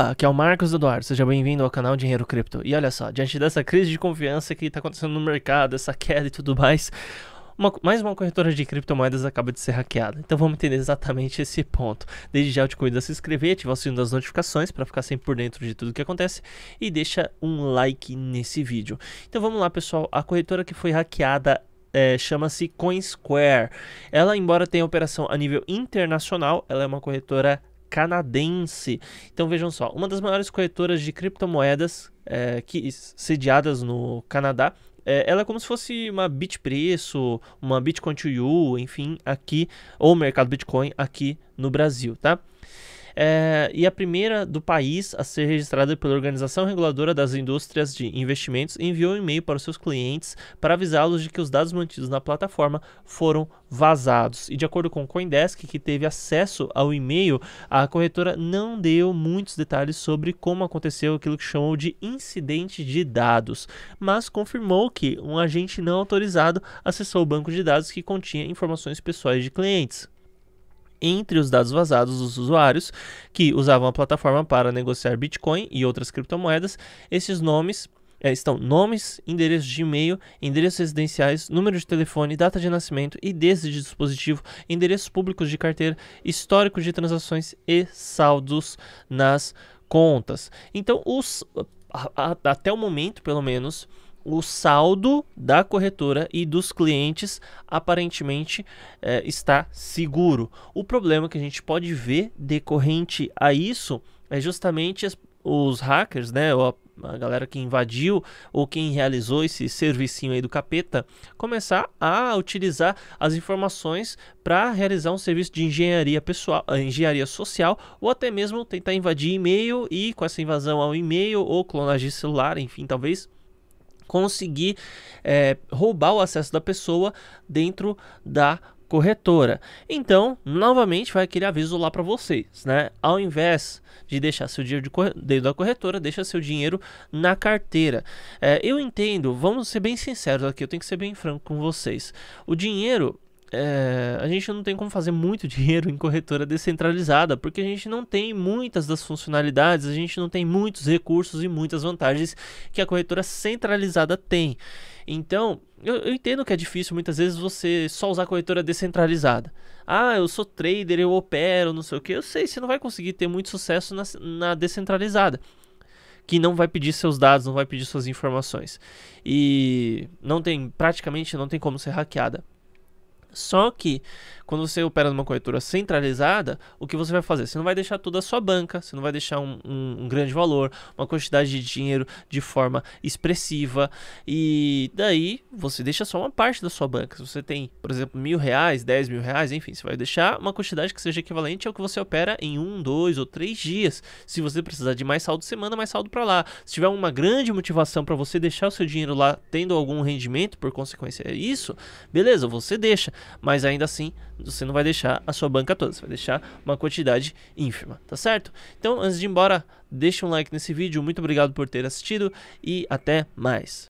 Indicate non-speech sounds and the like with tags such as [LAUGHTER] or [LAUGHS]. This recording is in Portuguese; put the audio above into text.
Opa, aqui é o Marcos Eduardo, seja bem-vindo ao canal Dinheiro Cripto. E olha só, diante dessa crise de confiança que está acontecendo no mercado, essa queda e tudo mais, uma, mais uma corretora de criptomoedas acaba de ser hackeada. Então vamos entender exatamente esse ponto. Desde já eu te convido a se inscrever, ativar o sino das notificações para ficar sempre por dentro de tudo que acontece e deixa um like nesse vídeo. Então vamos lá, pessoal. A corretora que foi hackeada é, chama-se CoinSquare. Ela, embora tenha operação a nível internacional, ela é uma corretora canadense. Então vejam só, uma das maiores corretoras de criptomoedas é, que, sediadas no Canadá, é, ela é como se fosse uma bit uma Bitcoin to you, enfim, aqui, ou mercado Bitcoin aqui no Brasil, tá? é, e a primeira do país a ser registrada pela Organização Reguladora das Indústrias de Investimentos, enviou um e-mail para os seus clientes para avisá-los de que os dados mantidos na plataforma foram vazados. E de acordo com o Coindesk, que teve acesso ao e-mail, a corretora não deu muitos detalhes sobre como aconteceu aquilo que chamou de incidente de dados, mas confirmou que um agente não autorizado acessou o banco de dados que continha informações pessoais de clientes entre os dados vazados dos usuários que usavam a plataforma para negociar Bitcoin e outras criptomoedas. Esses nomes é, estão nomes, endereços de e-mail, endereços residenciais, número de telefone, data de nascimento, e de dispositivo, endereços públicos de carteira, histórico de transações e saldos nas contas. Então, os, a, a, até o momento, pelo menos, o saldo da corretora e dos clientes aparentemente é, está seguro. O problema que a gente pode ver decorrente a isso é justamente as, os hackers, né? Ou a, a galera que invadiu ou quem realizou esse servicinho aí do capeta começar a utilizar as informações para realizar um serviço de engenharia pessoal, eh, engenharia social ou até mesmo tentar invadir e-mail e com essa invasão ao e-mail ou clonagem celular, enfim, talvez conseguir é, roubar o acesso da pessoa dentro da corretora. Então, novamente, vai aquele aviso lá para vocês, né? Ao invés de deixar seu dinheiro de dentro da corretora, deixa seu dinheiro na carteira. É, eu entendo, vamos ser bem sinceros aqui, eu tenho que ser bem franco com vocês. O dinheiro é, a gente não tem como fazer muito [LAUGHS] dinheiro em corretora descentralizada, porque a gente não tem muitas das funcionalidades, a gente não tem muitos recursos e muitas vantagens que a corretora centralizada tem. Então, eu, eu entendo que é difícil muitas vezes você só usar corretora descentralizada. Ah, eu sou trader, eu opero, não sei o que. Eu sei, você não vai conseguir ter muito sucesso na, na descentralizada que não vai pedir seus dados, não vai pedir suas informações. E não tem, praticamente não tem como ser hackeada. Só que quando você opera numa corretora centralizada, o que você vai fazer? Você não vai deixar toda a sua banca, você não vai deixar um, um, um, grande valor, uma quantidade de dinheiro de forma expressiva. E daí você deixa só uma parte da sua banca. Se você tem, por exemplo, mil reais, dez mil reais, enfim, você vai deixar uma quantidade que seja equivalente ao que você opera em um, dois ou três dias. Se você precisar de mais saldo, semana, mais saldo para lá. Se tiver uma grande motivação para você deixar o seu dinheiro lá, tendo algum rendimento por consequência é isso, beleza, você deixa mas ainda assim você não vai deixar a sua banca toda, você vai deixar uma quantidade ínfima, tá certo? Então, antes de ir embora, deixa um like nesse vídeo, muito obrigado por ter assistido e até mais.